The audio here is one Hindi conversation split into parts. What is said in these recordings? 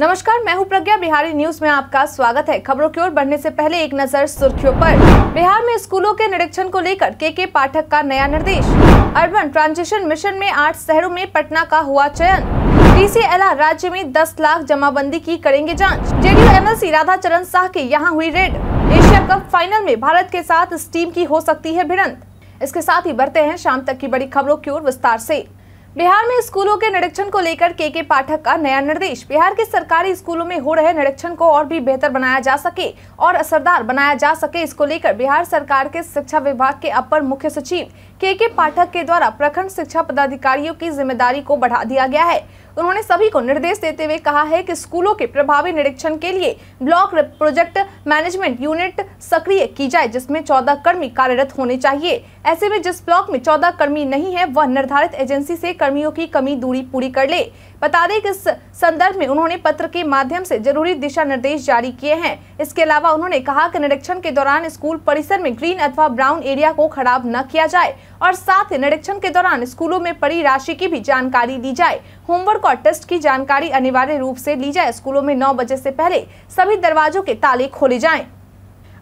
नमस्कार मैं हूं प्रज्ञा बिहारी न्यूज में आपका स्वागत है खबरों की ओर बढ़ने से पहले एक नजर सुर्खियों पर बिहार में स्कूलों के निरीक्षण को लेकर के के पाठक का नया निर्देश अर्बन ट्रांजिशन मिशन में आठ शहरों में पटना का हुआ चयन डीसीएलआर राज्य में 10 लाख जमाबंदी की करेंगे जांच जेडीयू राधा चरण शाह के यहाँ हुई रेड एशिया कप फाइनल में भारत के साथ इस टीम की हो सकती है भिड़ंत इसके साथ ही बढ़ते हैं शाम तक की बड़ी खबरों की ओर विस्तार ऐसी बिहार में स्कूलों के निरीक्षण को लेकर के के पाठक का नया निर्देश बिहार के सरकारी स्कूलों में हो रहे निरीक्षण को और भी बेहतर बनाया जा सके और असरदार बनाया जा सके इसको लेकर बिहार सरकार के शिक्षा विभाग के अपर मुख्य सचिव के के पाठक के द्वारा प्रखंड शिक्षा पदाधिकारियों की जिम्मेदारी को बढ़ा दिया गया है उन्होंने सभी को निर्देश देते हुए कहा है कि स्कूलों के प्रभावी निरीक्षण के लिए ब्लॉक प्रोजेक्ट मैनेजमेंट यूनिट सक्रिय की जाए जिसमें 14 कर्मी कार्यरत होने चाहिए ऐसे में जिस ब्लॉक में 14 कर्मी नहीं है वह निर्धारित एजेंसी से कर्मियों की कमी दूरी पूरी कर ले बता दें कि इस संदर्भ में उन्होंने पत्र के माध्यम से जरूरी दिशा निर्देश जारी किए हैं इसके अलावा उन्होंने कहा कि निरीक्षण के दौरान स्कूल परिसर में ग्रीन अथवा ब्राउन एरिया को खराब न किया जाए और साथ ही निरीक्षण के दौरान स्कूलों में पड़ी राशि की भी जानकारी दी जाए होमवर्क और टेस्ट की जानकारी अनिवार्य रूप से ली जाए स्कूलों में नौ बजे ऐसी पहले सभी दरवाजों के ताले खोले जाए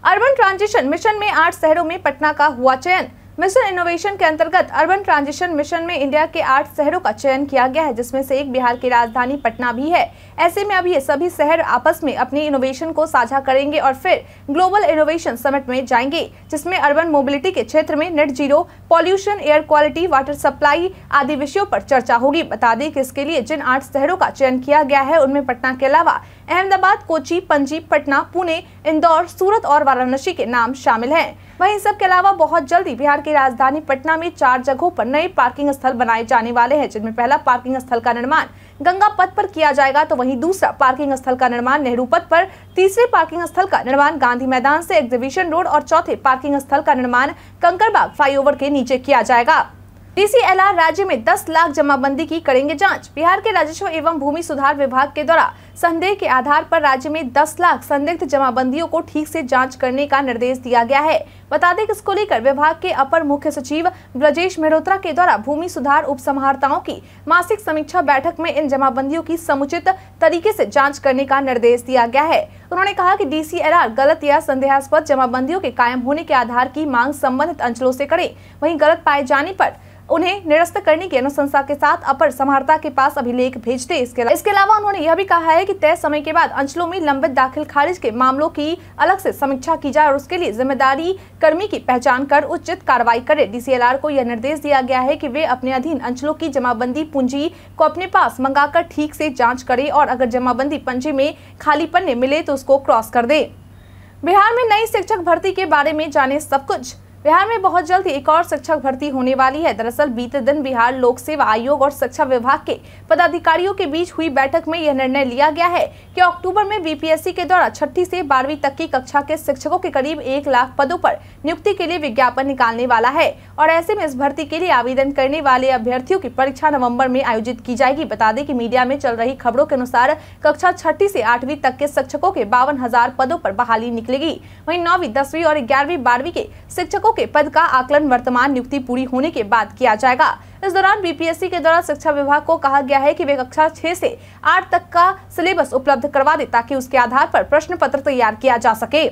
अर्बन ट्रांजिशन मिशन में आठ शहरों में पटना का हुआ चयन मिशन इनोवेशन के अंतर्गत अर्बन ट्रांजिशन मिशन में इंडिया के आठ शहरों का चयन किया गया है जिसमें से एक बिहार की राजधानी पटना भी है ऐसे में अब ये सभी शहर आपस में अपने इनोवेशन को साझा करेंगे और फिर ग्लोबल इनोवेशन समिट में जाएंगे जिसमें अर्बन मोबिलिटी के क्षेत्र में net zero pollution air quality water supply आदि विषयों पर चर्चा होगी बता दें कि इसके लिए जिन आठ शहरों का चयन किया गया है उनमें पटना के अलावा अहमदाबाद कोची पंजी पटना पुणे इंदौर सूरत और वाराणसी के नाम शामिल है वहीं सबके अलावा बहुत जल्दी बिहार की राजधानी पटना में चार जगहों पर नए पार्किंग स्थल बनाए जाने वाले हैं जिनमें पहला पार्किंग स्थल का निर्माण गंगा पथ पर किया जाएगा तो वहीं दूसरा पार्किंग स्थल का निर्माण नेहरू पथ पर तीसरे पार्किंग स्थल का निर्माण गांधी मैदान से एग्जीबिशन रोड और चौथे पार्किंग स्थल का निर्माण कंकरबाग फ्लाईओवर के नीचे किया जाएगा डीसीएलआर राज्य में 10 लाख जमाबंदी की करेंगे जांच बिहार के राजस्व एवं भूमि सुधार विभाग के द्वारा संदेह के आधार पर राज्य में 10 लाख संदिग्ध जमाबंदियों को ठीक से जांच करने का निर्देश दिया गया है बता दें इसको लेकर विभाग के अपर मुख्य सचिव ब्रजेश मेहरोत्रा के द्वारा भूमि सुधार उप की मासिक समीक्षा बैठक में इन जमाबंदियों की समुचित तरीके ऐसी जाँच करने का निर्देश दिया गया है उन्होंने कहा की डी गलत या संदेहास्पद जमाबंदियों के कायम होने के आधार की मांग संबंधित अंचलों ऐसी करे वही गलत पाए जाने आरोप उन्हें निरस्त करने की अनुशंसा के साथ अपर समारता के पास अभिलेख भेजते इसके इसके अलावा उन्होंने यह भी कहा है कि तय समय के बाद अंचलों में लंबित दाखिल खारिज के मामलों की अलग से समीक्षा की जाए और उसके लिए जिम्मेदारी कर्मी की पहचान कर उचित कार्रवाई करे डी को यह निर्देश दिया गया है की वे अपने अधीन अंचलों की जमाबंदी पूंजी को अपने पास मंगा ठीक से जाँच करे और अगर जमाबंदी पंजी में खाली पन्ने मिले तो उसको क्रॉस कर दे बिहार में नई शिक्षक भर्ती के बारे में जाने सब कुछ बिहार में बहुत जल्द एक और शिक्षक भर्ती होने वाली है दरअसल बीते दिन बिहार लोक सेवा आयोग और शिक्षा विभाग के पदाधिकारियों के बीच हुई बैठक में यह निर्णय लिया गया है कि अक्टूबर में बीपीएससी के द्वारा छठी से बारहवीं तक की कक्षा के शिक्षकों के करीब एक लाख पदों पर नियुक्ति के लिए विज्ञापन निकालने वाला है और ऐसे में इस भर्ती के लिए आवेदन करने वाले अभ्यर्थियों की परीक्षा नवम्बर में आयोजित की जाएगी बता दें की मीडिया में चल रही खबरों के अनुसार कक्षा छठी ऐसी आठवीं तक के शिक्षकों के बावन पदों आरोप बहाली निकलेगी वही नौवीं दसवीं और ग्यारहवीं बारहवीं के शिक्षकों के पद का आकलन वर्तमान नियुक्ति पूरी होने के बाद किया जाएगा इस दौरान बीपीएससी के द्वारा शिक्षा विभाग को कहा गया है कि वे कक्षा छह से आठ तक का सिलेबस उपलब्ध करवा दे ताकि उसके आधार पर प्रश्न पत्र तैयार किया जा सके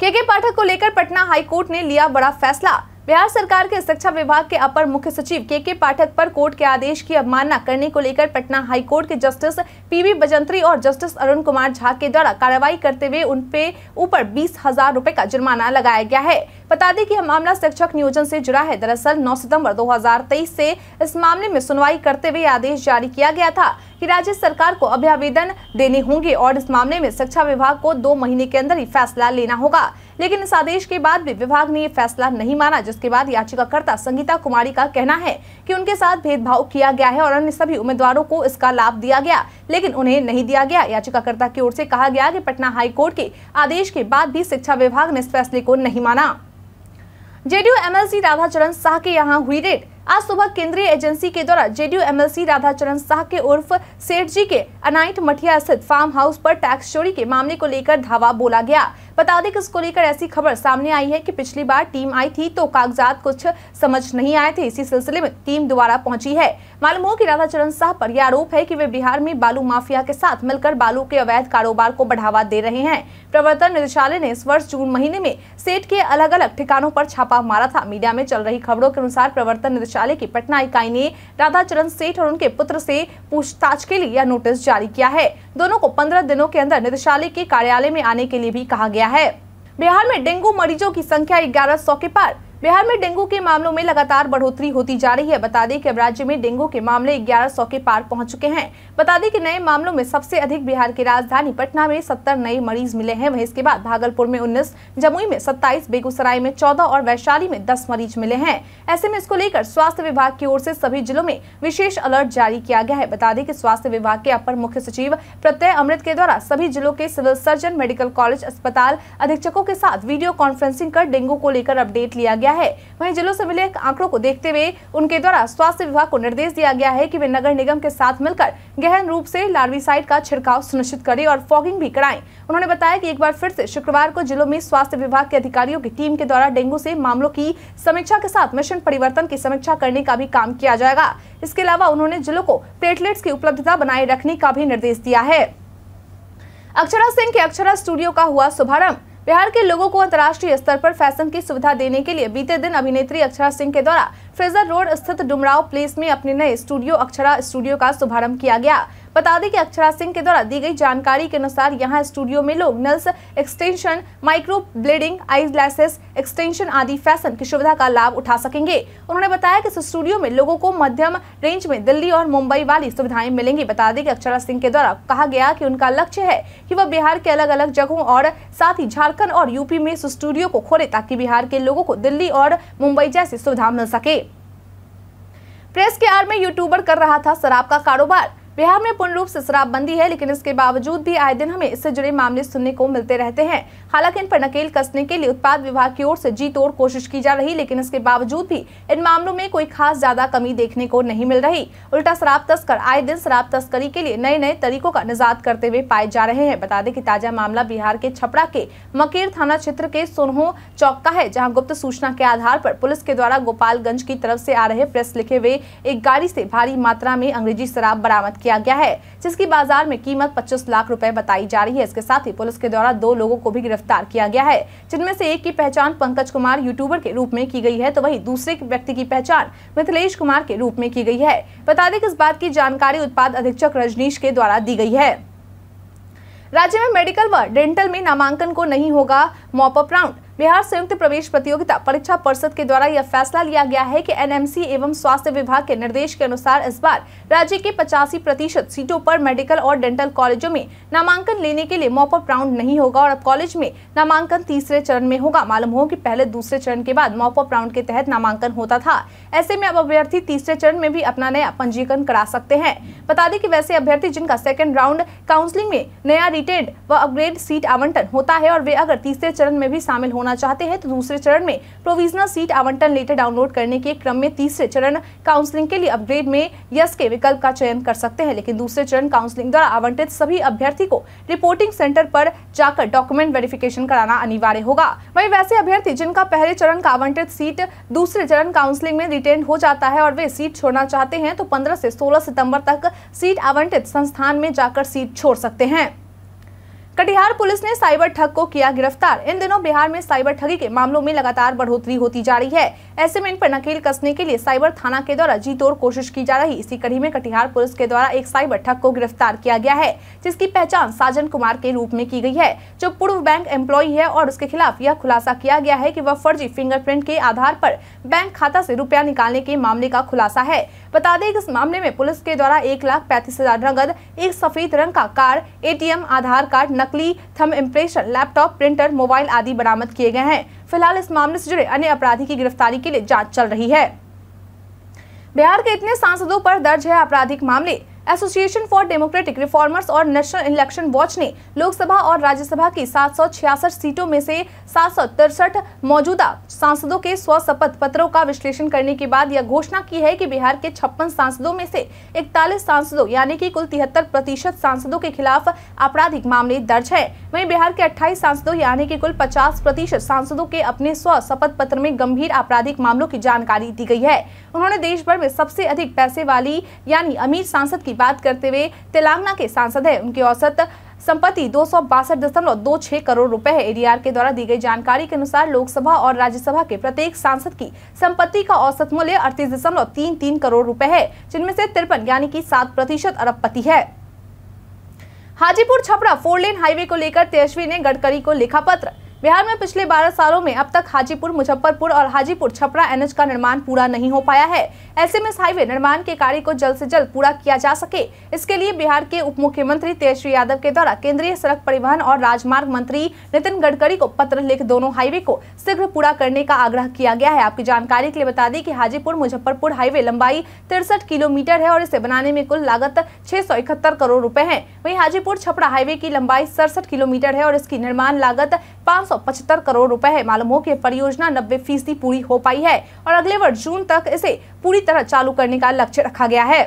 के के पाठक को लेकर पटना हाईकोर्ट ने लिया बड़ा फैसला बिहार सरकार के शिक्षा विभाग के अपर मुख्य सचिव के के पाठक पर कोर्ट के आदेश की अवमानना करने को लेकर पटना हाईकोर्ट के जस्टिस पीवी बजंत्री और जस्टिस अरुण कुमार झा के द्वारा कार्रवाई करते हुए उनपे ऊपर बीस हजार रूपए का जुर्माना लगाया गया है बता दें कि यह मामला शिक्षक नियोजन से जुड़ा है दरअसल 9 सितंबर 2023 से इस मामले में सुनवाई करते हुए आदेश जारी किया गया था कि राज्य सरकार को अभ्यावेदन देने होंगे और इस मामले में शिक्षा विभाग को दो महीने के अंदर ही फैसला लेना होगा लेकिन इस आदेश के बाद भी विभाग ने यह फैसला नहीं माना जिसके बाद याचिकाकर्ता संगीता कुमारी का कहना है कि उनके साथ भेदभाव किया गया है और अन्य सभी उम्मीदवारों को इसका लाभ दिया गया लेकिन उन्हें नहीं दिया गया याचिकाकर्ता की ओर से कहा गया कि पटना हाईकोर्ट के आदेश के बाद भी शिक्षा विभाग ने इस फैसले को नहीं माना जेडीयू एमएलसी राधाचरण शाह के यहाँ हुई रेड आज सुबह केंद्रीय एजेंसी के द्वारा जेडीयू एमएलसी राधाचरण शाह के उर्फ सेठ जी के अनाइट मठिया स्थित फार्म हाउस पर टैक्स चोरी के मामले को लेकर धावा बोला गया बता दें कि इसको लेकर ऐसी खबर सामने आई है कि पिछली बार टीम आई थी तो कागजात कुछ समझ नहीं आए थे इसी सिलसिले में टीम दोबारा पहुंची है मालूम हो कि राधा चरण शाह पर यह आरोप है कि वे बिहार में बालू माफिया के साथ मिलकर बालू के अवैध कारोबार को बढ़ावा दे रहे हैं प्रवर्तन निदेशालय ने इस वर्ष जून महीने में सेठ के अलग अलग ठिकानों पर छापा मारा था मीडिया में चल रही खबरों के अनुसार प्रवर्तन निदेशालय की पटना इकाई ने राधा चरण सेठ और उनके पुत्र से पूछताछ के लिए यह नोटिस जारी किया है दोनों को पंद्रह दिनों के अंदर निदेशालय के कार्यालय में आने के लिए भी कहा गया गया है बिहार में डेंगू मरीजों की संख्या ग्यारह सौ के पार बिहार में डेंगू के मामलों में लगातार बढ़ोतरी होती जा रही है बता दें कि अब राज्य में डेंगू के मामले 1100 के पार पहुंच चुके हैं बता दें कि नए मामलों में सबसे अधिक बिहार की राजधानी पटना में 70 नए मरीज मिले हैं वहीं इसके बाद भागलपुर में 19, जमुई में 27, बेगूसराय में 14 और वैशाली में दस मरीज मिले हैं ऐसे में इसको लेकर स्वास्थ्य विभाग की ओर ऐसी सभी जिलों में विशेष अलर्ट जारी किया गया है बता दें की स्वास्थ्य विभाग के अपर मुख्य सचिव प्रत्यय अमृत के द्वारा सभी जिलों के सिविल सर्जन मेडिकल कॉलेज अस्पताल अधीक्षकों के साथ वीडियो कॉन्फ्रेंसिंग कर डेंगू को लेकर अपडेट लिया गया गया है वहीं जिलों से मिले आंकड़ों को देखते हुए उनके द्वारा स्वास्थ्य विभाग को निर्देश दिया गया है कि वे नगर निगम के साथ मिलकर गहन रूप से लार्विसाइड का छिड़काव सुनिश्चित करें और फॉगिंग भी कराए उन्होंने बताया की एक बार फिर से शुक्रवार को जिलों में स्वास्थ्य विभाग के अधिकारियों की टीम के द्वारा डेंगू से मामलों की समीक्षा के साथ मिशन परिवर्तन की समीक्षा करने का भी काम किया जाएगा इसके अलावा उन्होंने जिलों को प्लेटलेट्स की उपलब्धता बनाए रखने का भी निर्देश दिया है अक्षरा सिंह के अक्षरा स्टूडियो का हुआ शुभारंभ बिहार के लोगों को अंतर्राष्ट्रीय स्तर पर फैशन की सुविधा देने के लिए बीते दिन अभिनेत्री अक्षरा सिंह के द्वारा फ्रेजर रोड स्थित डुमराव प्लेस में अपने नए स्टूडियो अक्षरा स्टूडियो का शुभारंभ किया गया बता दें कि अक्षरा सिंह के द्वारा दी गई जानकारी के अनुसार यहाँ स्टूडियो में लोग nails extension micro blading eyelashes extension आदि फैशन की सुविधा का लाभ उठा सकेंगे उन्होंने बताया कि इस स्टूडियो में लोगों को मध्यम रेंज में दिल्ली और मुंबई वाली सुविधाएं मिलेंगी बता दें कि अक्षरा सिंह के द्वारा कहा गया की उनका लक्ष्य है की वह बिहार के अलग अलग जगहों और साथ ही झारखण्ड और यूपी में इस स्टूडियो को खोले ताकि बिहार के लोगों को दिल्ली और मुंबई जैसी सुविधा मिल सके प्रेस के आड़ में यूट्यूबर कर रहा था शराब का कारोबार बिहार में पूर्ण रूप से शराबबंदी है लेकिन इसके बावजूद भी आए दिन हमें इससे जुड़े मामले सुनने को मिलते रहते हैं हालांकि इन पर नकेल कसने के लिए उत्पाद विभाग की ओर से जी तोड़ कोशिश की जा रही लेकिन इसके बावजूद भी इन मामलों में कोई खास ज्यादा कमी देखने को नहीं मिल रही उल्टा शराब तस्कर आए दिन शराब तस्करी के लिए नए नए तरीकों का निजात करते हुए पाए जा रहे हैं बता दें की ताजा मामला बिहार के छपरा के मकेर थाना क्षेत्र के सोनहो चौक का है जहाँ गुप्त सूचना के आधार पर पुलिस के द्वारा गोपालगंज की तरफ से आ रहे प्रेस लिखे हुए एक गाड़ी से भारी मात्रा में अंग्रेजी शराब बरामद किया गया है जिसकी बाजार में कीमत 25 लाख रूपए बताई जा रही है इसके साथ ही पुलिस के द्वारा दो लोगों को भी गिरफ्तार किया गया है जिनमें से एक की पहचान पंकज कुमार यूट्यूबर के रूप में की गई है तो वही दूसरे व्यक्ति की पहचान मिथिलेश कुमार के रूप में की गई है बता दें कि इस बात की जानकारी उत्पाद अधीक्षक रजनीश के द्वारा दी गई है राज्य में मेडिकल व डेंटल में नामांकन को नहीं होगा मॉपअप राउंड बिहार संयुक्त प्रवेश प्रतियोगिता परीक्षा परिषद के द्वारा यह फैसला लिया गया है कि एनएमसी एवं स्वास्थ्य विभाग के निर्देश के अनुसार इस बार राज्य के पचासी प्रतिशत सीटों पर मेडिकल और डेंटल कॉलेजों में नामांकन लेने के लिए मॉपअप राउंड नहीं होगा और अब कॉलेज में नामांकन तीसरे चरण में होगा मालूम हो की पहले दूसरे चरण के बाद मॉपअप राउंड के तहत नामांकन होता था ऐसे में अब अभ्यर्थी तीसरे चरण में भी अपना नया पंजीकरण करा सकते हैं बता दें कि वैसे अभ्यर्थी जिनका सेकेंड राउंड काउंसिलिंग में नया रिटेड व अपग्रेड सीट आवंटन होता है और वे अगर तीसरे चरण में भी शामिल होना होना चाहते हैं तो दूसरे चरण में प्रोविजनल सीट आवंटन लेटर डाउनलोड करने के क्रम में तीसरे चरण काउंसलिंग के लिए अपग्रेड में यस के विकल्प का चयन कर सकते हैं लेकिन दूसरे चरण काउंसलिंग द्वारा आवंटित सभी अभ्यर्थी को रिपोर्टिंग सेंटर पर जाकर डॉक्यूमेंट वेरिफिकेशन कराना अनिवार्य होगा वही वैसे अभ्यर्थी जिनका पहले चरण का आवंटित सीट दूसरे चरण काउंसलिंग में रिटेन हो जाता है और वे सीट छोड़ना चाहते हैं तो पंद्रह से सोलह सितम्बर तक सीट आवंटित संस्थान में जाकर सीट छोड़ सकते हैं कटिहार पुलिस ने साइबर ठग को किया गिरफ्तार इन दिनों बिहार में साइबर ठगी के मामलों में लगातार बढ़ोतरी होती जा रही है ऐसे में इन पर नकेल कसने के लिए साइबर थाना के द्वारा जी तोड़ कोशिश की जा रही इसी कड़ी में कटिहार पुलिस के द्वारा एक साइबर ठग को गिरफ्तार किया गया है जिसकी पहचान साजन कुमार के रूप में की गई है जो पूर्व बैंक एम्प्लॉय है और उसके खिलाफ यह खुलासा किया गया है की वह फर्जी फिंगरप्रिंट के आधार आरोप बैंक खाता ऐसी रुपया निकालने के मामले का खुलासा है बता दें इस मामले में पुलिस के द्वारा एक लाख पैंतीस हजार नगद एक सफेद रंग का कार एटीएम आधार कार्ड नकली thumb impression laptop printer mobile आदि बरामद किए गए हैं फिलहाल इस मामले से जुड़े अन्य अपराधी की गिरफ्तारी के लिए जाँच चल रही है बिहार के इतने सांसदों पर दर्ज है आपराधिक मामले एसोसिएशन फॉर डेमोक्रेटिक रिफॉर्मर्स और नेशनल इलेक्शन वॉच ने लोकसभा और राज्यसभा की सात सीटों में से सात मौजूदा सांसदों के स्व शपथ पत्रों का विश्लेषण करने के बाद यह घोषणा की है कि बिहार के छप्पन सांसदों में से 41 सांसदों यानी कि कुल तिहत्तर प्रतिशत सांसदों के खिलाफ आपराधिक मामले दर्ज है वहीं बिहार के अट्ठाईस सांसदों यानी कि कुल पचास प्रतिशत सांसदों के अपने स्व शपथ पत्र में गंभीर आपराधिक मामलों की जानकारी दी गई है उन्होंने देश भर में सबसे अधिक पैसे वाली यानी अमीर सांसद की की बात करते हुए तेलंगाना के सांसद है उनकी औसत संपत्ति दो करोड़ रुपए है एडीआर के द्वारा दी गई जानकारी के अनुसार लोकसभा और राज्यसभा के प्रत्येक सांसद की संपत्ति का औसत मूल्य अड़तीस करोड़ रुपए है जिनमें से तिरपन यानी कि सात प्रतिशत अरबपति है Hajipur Chhapra four lane highway को लेकर तेजस्वी ने गडकरी को लिखा पत्र बिहार में पिछले 12 सालों में अब तक हाजीपुर मुजफ्फरपुर और हाजीपुर छपरा एनएच का निर्माण पूरा नहीं हो पाया है ऐसे में इस हाईवे निर्माण के कार्य को जल्द से जल्द पूरा किया जा सके इसके लिए बिहार के उप मुख्यमंत्री तेजस्वी यादव के द्वारा केंद्रीय सड़क परिवहन और राजमार्ग मंत्री नितिन गडकरी को पत्र लिख दोनों हाईवे को शीघ्र पूरा करने का आग्रह किया गया है आपकी जानकारी के लिए बता दें की हाजीपुर मुजफ्फरपुर हाईवे लंबाई तिरसठ किलोमीटर है और इसे बनाने में कुल लागत छह करोड़ रूपए है वही हाजीपुर छपरा हाईवे की लंबाई सड़सठ किलोमीटर है और इसकी निर्माण लागत पाँच करोड़ रुपए है मालूम हो की परियोजना नब्बे फीसदी पूरी हो पाई है और अगले वर्ष जून तक इसे पूरी तरह चालू करने का लक्ष्य रखा गया है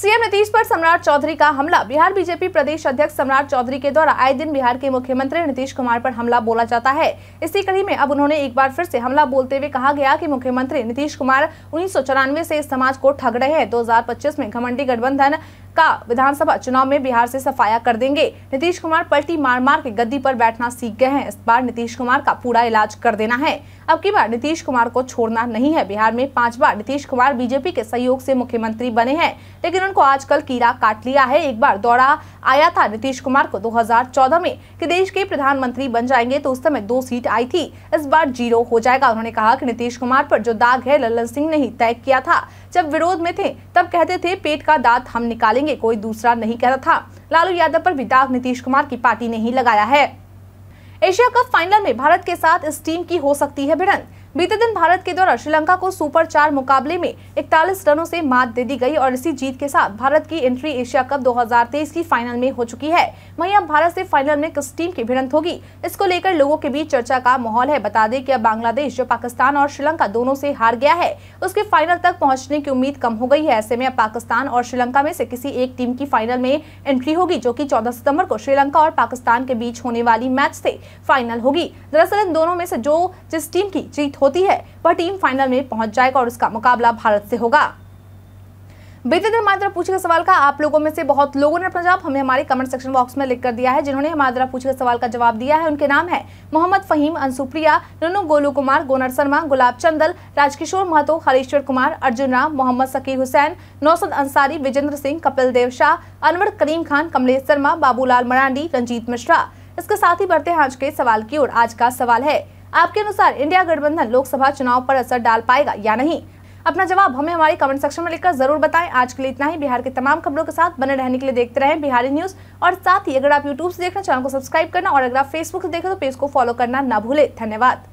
सीएम नीतीश पर सम्राट चौधरी का हमला बिहार बीजेपी प्रदेश अध्यक्ष सम्राट चौधरी के द्वारा आए दिन बिहार के मुख्यमंत्री नीतीश कुमार पर हमला बोला जाता है इसी कड़ी में अब उन्होंने एक बार फिर से हमला बोलते हुए कहा गया कि मुख्यमंत्री नीतीश कुमार उन्नीस से इस समाज को ठग रहे हैं 2025 में घमंडी गठबंधन का विधानसभा चुनाव में बिहार से सफाया कर देंगे नीतीश कुमार पलटी मार मार के गद्दी पर बैठना सीख गए हैं इस बार नीतीश कुमार का पूरा इलाज कर देना है अब की बार नीतीश कुमार को छोड़ना नहीं है बिहार में पांच बार नीतीश कुमार बीजेपी के सहयोग से मुख्यमंत्री बने हैं लेकिन उनको आजकल कीड़ा काट लिया है एक बार दौरा आया था नीतीश कुमार को दो में की देश के प्रधानमंत्री बन जाएंगे तो उस समय दो सीट आई थी इस बार जीरो हो जाएगा उन्होंने कहा की नीतीश कुमार आरोप जो दाग है ललन सिंह ने ही तय किया था जब विरोध में थे तब कहते थे पेट का दांत हम निकालेंगे कोई दूसरा नहीं कह रहा था लालू यादव पर भी दाग नीतीश कुमार की पार्टी ने ही लगाया है एशिया कप फाइनल में भारत के साथ इस टीम की हो सकती है भिड़ंत बीते दिन भारत के द्वारा श्रीलंका को सुपर चार मुकाबले में 41 रनों से मात दे दी गई और इसी जीत के साथ भारत की एंट्री एशिया कप 2023 की फाइनल में हो चुकी है वहीं अब भारत से फाइनल में किस टीम की भिड़ंत होगी इसको लेकर लोगों के बीच चर्चा का माहौल है बता दें कि अब बांग्लादेश जो पाकिस्तान और श्रीलंका दोनों से हार गया है उसके फाइनल तक पहुँचने की उम्मीद कम हो गई है ऐसे में अब पाकिस्तान और श्रीलंका में से किसी एक टीम की फाइनल में एंट्री होगी जो की चौदह सितम्बर को श्रीलंका और पाकिस्तान के बीच होने वाली मैच से फाइनल होगी दरअसल इन दोनों में से जो जिस टीम की जीत होती है वह टीम फाइनल में पहुंच जाएगा और उसका मुकाबला भारत से होगा बीते दिन हमारे तरफ पूछे सवाल का आप लोगों में से बहुत लोगों ने अपना जवाब हमें हमारे कमेंट सेक्शन बॉक्स में लिख कर दिया है जिन्होंने हमारे तरफ पूछे सवाल का जवाब दिया है उनके नाम है मोहम्मद फहीम अंसुप्रिया ननू गोलू कुमार गोनर शर्मा गुलाब चंदल राजकिशोर महतो हरीश्वर कुमार अर्जुन राम मोहम्मद सकीर हुसैन नौसद अंसारी विजेंद्र सिंह कपिल देव शाह अनवर करीम खान कमलेश शर्मा बाबूलाल मरांडी रंजीत मिश्रा इसके साथ ही बढ़ते हैं आज के सवाल की ओर आज का सवाल है आपके अनुसार इंडिया गठबंधन लोकसभा चुनाव पर असर डाल पाएगा या नहीं अपना जवाब हमें हमारे कमेंट सेक्शन में लिखकर जरूर बताएं आज के लिए इतना ही बिहार के तमाम खबरों के साथ बने रहने के लिए देखते रहें बिहारी न्यूज और साथ ही अगर आप यूट्यूब से देखना चैनल को सब्सक्राइब करना और अगर आप फेसबुक से देखें तो पेज को फॉलो करना ना भूले धन्यवाद